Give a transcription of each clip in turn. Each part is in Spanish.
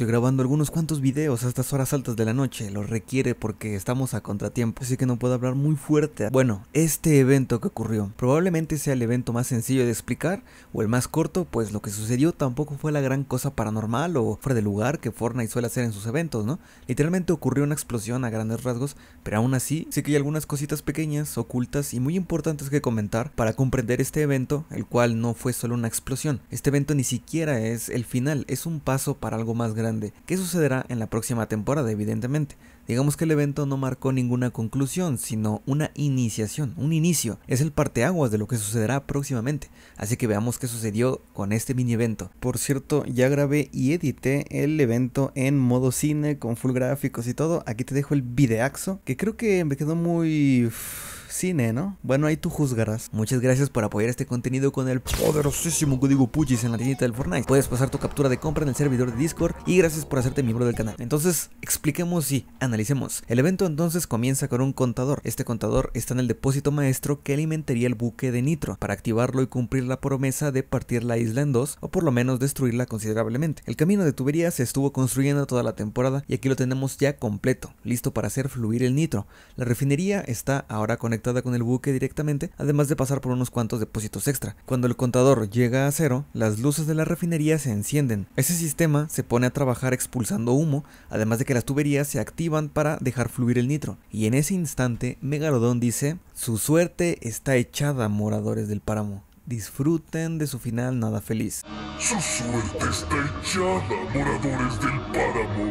Estoy grabando algunos cuantos videos a estas horas altas de la noche, lo requiere porque estamos a contratiempo, así que no puedo hablar muy fuerte. Bueno, este evento que ocurrió probablemente sea el evento más sencillo de explicar o el más corto, pues lo que sucedió tampoco fue la gran cosa paranormal o fuera de lugar que Fortnite suele hacer en sus eventos, ¿no? Literalmente ocurrió una explosión a grandes rasgos, pero aún así sí que hay algunas cositas pequeñas, ocultas y muy importantes que comentar para comprender este evento, el cual no fue solo una explosión. Este evento ni siquiera es el final, es un paso para algo más grande Qué qué sucederá en la próxima temporada, evidentemente. Digamos que el evento no marcó ninguna conclusión, sino una iniciación, un inicio. Es el parteaguas de lo que sucederá próximamente. Así que veamos qué sucedió con este mini evento. Por cierto, ya grabé y edité el evento en modo cine, con full gráficos y todo. Aquí te dejo el videaxo, que creo que me quedó muy cine, ¿no? Bueno, ahí tú juzgarás. Muchas gracias por apoyar este contenido con el poderosísimo código Pugis en la tiendita del Fortnite. Puedes pasar tu captura de compra en el servidor de Discord y gracias por hacerte miembro del canal. Entonces, expliquemos y analicemos. El evento entonces comienza con un contador. Este contador está en el depósito maestro que alimentaría el buque de Nitro para activarlo y cumplir la promesa de partir la isla en dos o por lo menos destruirla considerablemente. El camino de tubería se estuvo construyendo toda la temporada y aquí lo tenemos ya completo, listo para hacer fluir el Nitro. La refinería está ahora conectada con el buque directamente, además de pasar por unos cuantos depósitos extra. Cuando el contador llega a cero, las luces de la refinería se encienden. Ese sistema se pone a trabajar expulsando humo, además de que las tuberías se activan para dejar fluir el nitro. Y en ese instante, Megalodón dice, su suerte está echada, moradores del páramo. Disfruten de su final nada feliz. Su suerte está echada, moradores del páramo.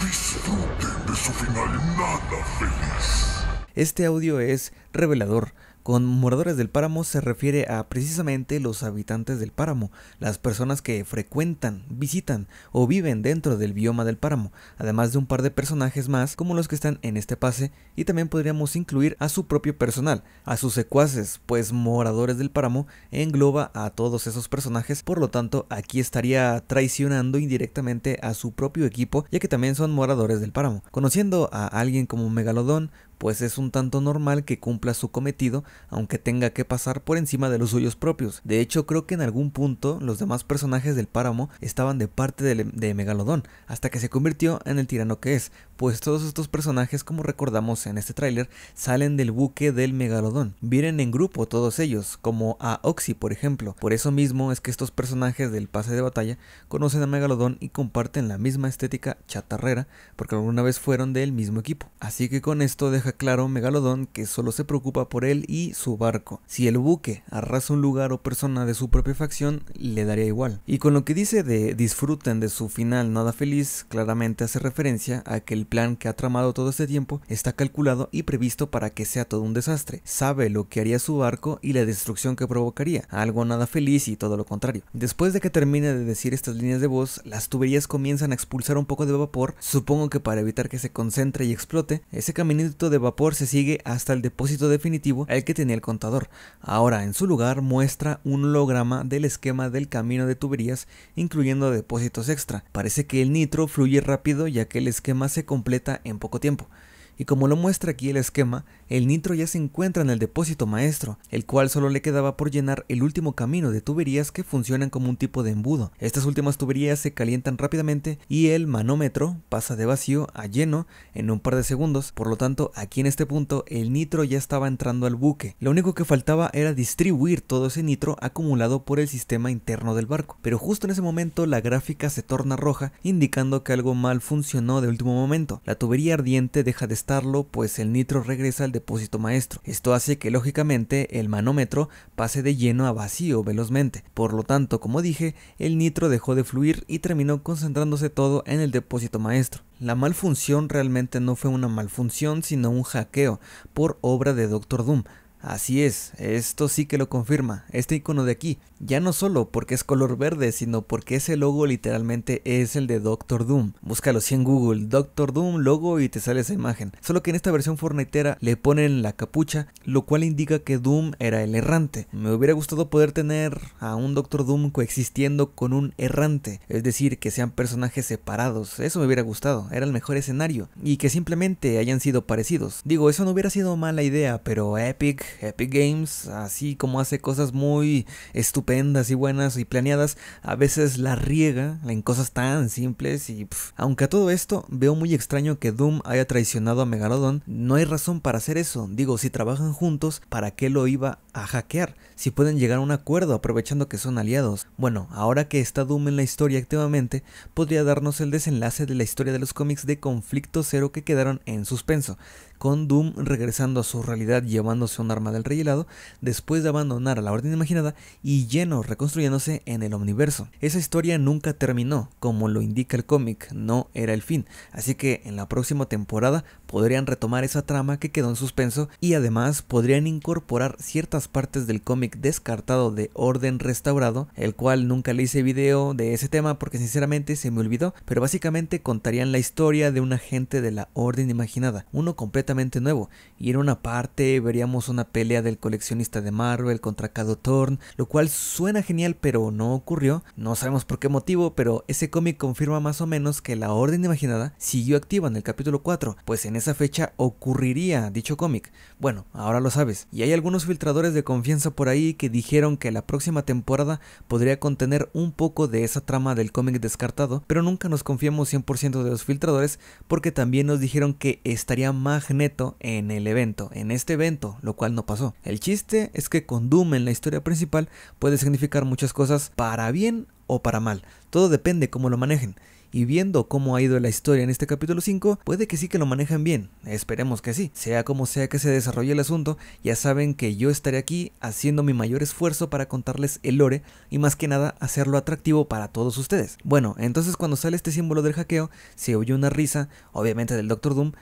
Disfruten de su final nada feliz. Este audio es revelador. Con moradores del páramo se refiere a precisamente los habitantes del páramo, las personas que frecuentan, visitan o viven dentro del bioma del páramo, además de un par de personajes más como los que están en este pase y también podríamos incluir a su propio personal, a sus secuaces, pues moradores del páramo engloba a todos esos personajes, por lo tanto aquí estaría traicionando indirectamente a su propio equipo ya que también son moradores del páramo. Conociendo a alguien como Megalodón, pues es un tanto normal que cumpla su cometido, aunque tenga que pasar por encima de los suyos propios. De hecho, creo que en algún punto los demás personajes del páramo estaban de parte em, de, Megalodón, hasta que se convirtió en el tirano que es, pues todos estos personajes, como recordamos en este tráiler, salen del buque del Megalodón. Vienen en grupo todos ellos, como a Oxy, por ejemplo. Por eso mismo es que estos personajes del pase de batalla conocen a Megalodón y comparten la misma estética chatarrera, porque alguna vez fueron del mismo equipo. Así que con esto deja claro Megalodón que solo se preocupa por él y su barco. Si el buque arrasa un lugar o persona de su propia facción, le daría igual. Y con lo que dice de disfruten de su final nada feliz, claramente hace referencia a que el plan que ha tramado todo este tiempo está calculado y previsto para que sea todo un desastre. Sabe lo que haría su barco y la destrucción que provocaría, algo nada feliz y todo lo contrario. Después de que termine de decir estas líneas de voz, las tuberías comienzan a expulsar un poco de vapor, supongo que para evitar que se concentre y explote, ese caminito de de vapor se sigue hasta el depósito definitivo al que tenía el contador. Ahora en su lugar muestra un holograma del esquema del camino de tuberías incluyendo depósitos extra. Parece que el nitro fluye rápido ya que el esquema se completa en poco tiempo y como lo muestra aquí el esquema, el nitro ya se encuentra en el depósito maestro, el cual solo le quedaba por llenar el último camino de tuberías que funcionan como un tipo de embudo. Estas últimas tuberías se calientan rápidamente y el manómetro pasa de vacío a lleno en un par de segundos, por lo tanto aquí en este punto el nitro ya estaba entrando al buque. Lo único que faltaba era distribuir todo ese nitro acumulado por el sistema interno del barco, pero justo en ese momento la gráfica se torna roja indicando que algo mal funcionó de último momento. La tubería ardiente deja de pues el nitro regresa al depósito maestro. Esto hace que lógicamente el manómetro pase de lleno a vacío velozmente. Por lo tanto, como dije, el nitro dejó de fluir y terminó concentrándose todo en el depósito maestro. La malfunción realmente no fue una malfunción, sino un hackeo por obra de Doctor Doom. Así es, esto sí que lo confirma, este icono de aquí, ya no solo porque es color verde, sino porque ese logo literalmente es el de Doctor Doom. Búscalo si en Google, Doctor Doom logo y te sale esa imagen. Solo que en esta versión fornitera le ponen la capucha, lo cual indica que Doom era el errante. Me hubiera gustado poder tener a un Doctor Doom coexistiendo con un errante, es decir, que sean personajes separados. Eso me hubiera gustado, era el mejor escenario. Y que simplemente hayan sido parecidos. Digo, eso no hubiera sido mala idea, pero Epic, Epic Games, así como hace cosas muy estupendas y buenas y planeadas, a veces la riega en cosas tan simples y... Aunque a todo esto veo muy extraño que Doom haya traicionado a Megalodon, no hay razón para hacer eso. Digo, si trabajan juntos, ¿para qué lo iba a hackear? Si pueden llegar a un acuerdo aprovechando que son aliados. Bueno, ahora que está Doom en la historia activamente, podría darnos el desenlace de la historia de los cómics de conflicto cero que quedaron en suspenso, con Doom regresando a su realidad llevándose un arma del rey helado, después de abandonar a la Orden Imaginada y lleno reconstruyéndose en el omniverso. Esa historia nunca terminó, como lo indica el cómic, no era el fin, así que en la próxima temporada podrían retomar esa trama que quedó en suspenso y además podrían incorporar ciertas partes del cómic descartado de Orden Restaurado, el cual nunca le hice video de ese tema porque sinceramente se me olvidó, pero básicamente contarían la historia de un agente de la Orden Imaginada, uno completamente nuevo, y en una parte veríamos una pelea del coleccionista de Marvel contra Cado Thorn, lo cual suena genial pero no ocurrió, no sabemos por qué motivo, pero ese cómic confirma más o menos que la Orden Imaginada siguió activa en el capítulo 4, pues en esa fecha ocurriría dicho cómic. Bueno, ahora lo sabes, y hay algunos filtradores de confianza por ahí que dijeron que la próxima temporada podría contener un poco de esa trama del cómic descartado, pero nunca nos confiamos 100% de los filtradores porque también nos dijeron que estaría Magneto en el evento, en este evento, lo cual no pasó. El chiste es que con Doom en la historia principal puede significar muchas cosas para bien o para mal. Todo depende cómo lo manejen. Y viendo cómo ha ido la historia en este capítulo 5, puede que sí que lo manejen bien. Esperemos que sí. Sea como sea que se desarrolle el asunto, ya saben que yo estaré aquí haciendo mi mayor esfuerzo para contarles el lore y más que nada hacerlo atractivo para todos ustedes. Bueno, entonces cuando sale este símbolo del hackeo, se oye una risa, obviamente del Doctor Doom.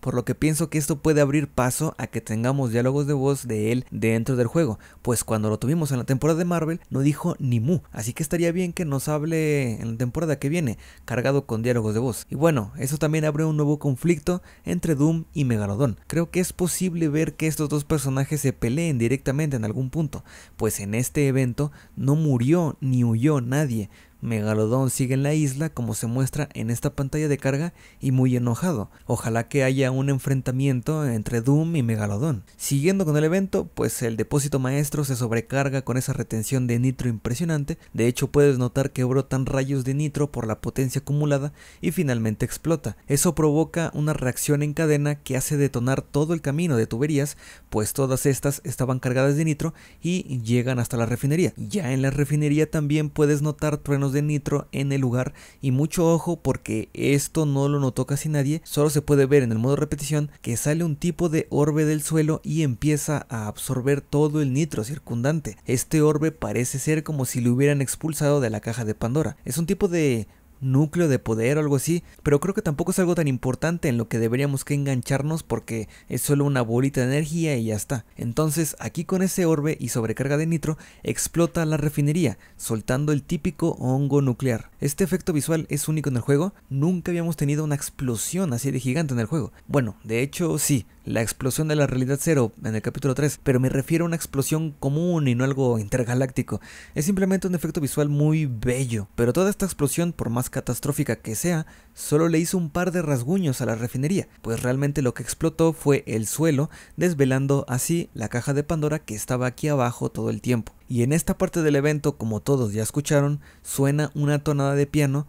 por lo que pienso que esto puede abrir paso a que tengamos diálogos de voz de él dentro del juego, pues cuando lo tuvimos en la temporada de Marvel no dijo ni mu, así que estaría bien que nos hable en la temporada que viene, cargado con diálogos de voz. Y bueno, eso también abre un nuevo conflicto entre Doom y Megalodon. Creo que es posible ver que estos dos personajes se peleen directamente en algún punto, pues en este evento no murió ni huyó nadie, Megalodón sigue en la isla como se muestra en esta pantalla de carga y muy enojado. Ojalá que haya un enfrentamiento entre Doom y Megalodón. Siguiendo con el evento, pues el depósito maestro se sobrecarga con esa retención de nitro impresionante. De hecho puedes notar que brotan rayos de nitro por la potencia acumulada y finalmente explota. Eso provoca una reacción en cadena que hace detonar todo el camino de tuberías, pues todas estas estaban cargadas de nitro y llegan hasta la refinería. Ya en la refinería también puedes notar truenos de nitro en el lugar y mucho ojo porque esto no lo notó casi nadie, solo se puede ver en el modo repetición que sale un tipo de orbe del suelo y empieza a absorber todo el nitro circundante. Este orbe parece ser como si lo hubieran expulsado de la caja de Pandora. Es un tipo de núcleo de poder o algo así, pero creo que tampoco es algo tan importante en lo que deberíamos que engancharnos porque es solo una bolita de energía y ya está. Entonces, aquí con ese orbe y sobrecarga de nitro, explota la refinería, soltando el típico hongo nuclear. Este efecto visual es único en el juego, nunca habíamos tenido una explosión así de gigante en el juego. Bueno, de hecho sí, la explosión de la realidad cero en el capítulo 3, pero me refiero a una explosión común y no algo intergaláctico. Es simplemente un efecto visual muy bello, pero toda esta explosión, por más catastrófica que sea, solo le hizo un par de rasguños a la refinería, pues realmente lo que explotó fue el suelo, desvelando así la caja de Pandora que estaba aquí abajo todo el tiempo. Y en esta parte del evento, como todos ya escucharon, suena una tonada de piano.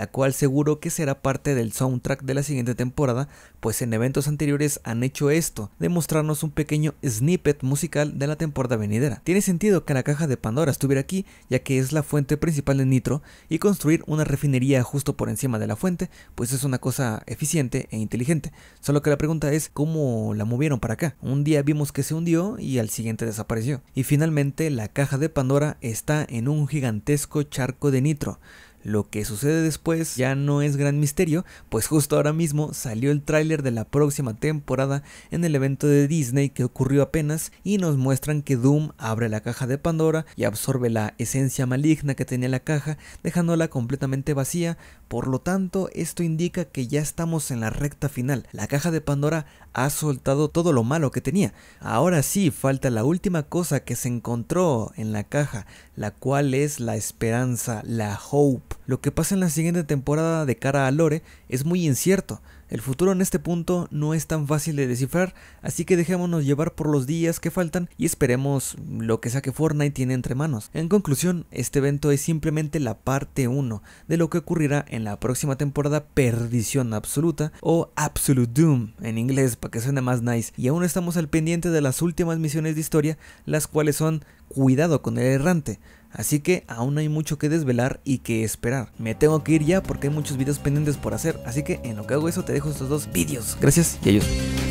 la cual seguro que será parte del soundtrack de la siguiente temporada, pues en eventos anteriores han hecho esto, de mostrarnos un pequeño snippet musical de la temporada venidera. Tiene sentido que la caja de Pandora estuviera aquí, ya que es la fuente principal de Nitro, y construir una refinería justo por encima de la fuente, pues es una cosa eficiente e inteligente. Solo que la pregunta es cómo la movieron para acá. Un día vimos que se hundió y al siguiente desapareció. Y finalmente la caja de Pandora está en un gigantesco charco de Nitro. Lo que sucede después ya no es gran misterio, pues justo ahora mismo salió el tráiler de la próxima temporada en el evento de Disney que ocurrió apenas y nos muestran que Doom abre la caja de Pandora y absorbe la esencia maligna que tenía la caja, dejándola completamente vacía, por lo tanto esto indica que ya estamos en la recta final. La caja de Pandora ha soltado todo lo malo que tenía. Ahora sí falta la última cosa que se encontró en la caja, la cual es la esperanza, la hope lo que pasa en la siguiente temporada de cara a Lore es muy incierto. El futuro en este punto no es tan fácil de descifrar, así que dejémonos llevar por los días que faltan y esperemos lo que saque Fortnite tiene entre manos. En conclusión, este evento es simplemente la parte 1 de lo que ocurrirá en la próxima temporada Perdición Absoluta o Absolute Doom en inglés para que suene más nice. Y aún estamos al pendiente de las últimas misiones de historia, las cuales son Cuidado con el errante Así que aún hay mucho que desvelar y que esperar. Me tengo que ir ya porque hay muchos videos pendientes por hacer. Así que en lo que hago eso te dejo estos dos videos. Gracias y adiós.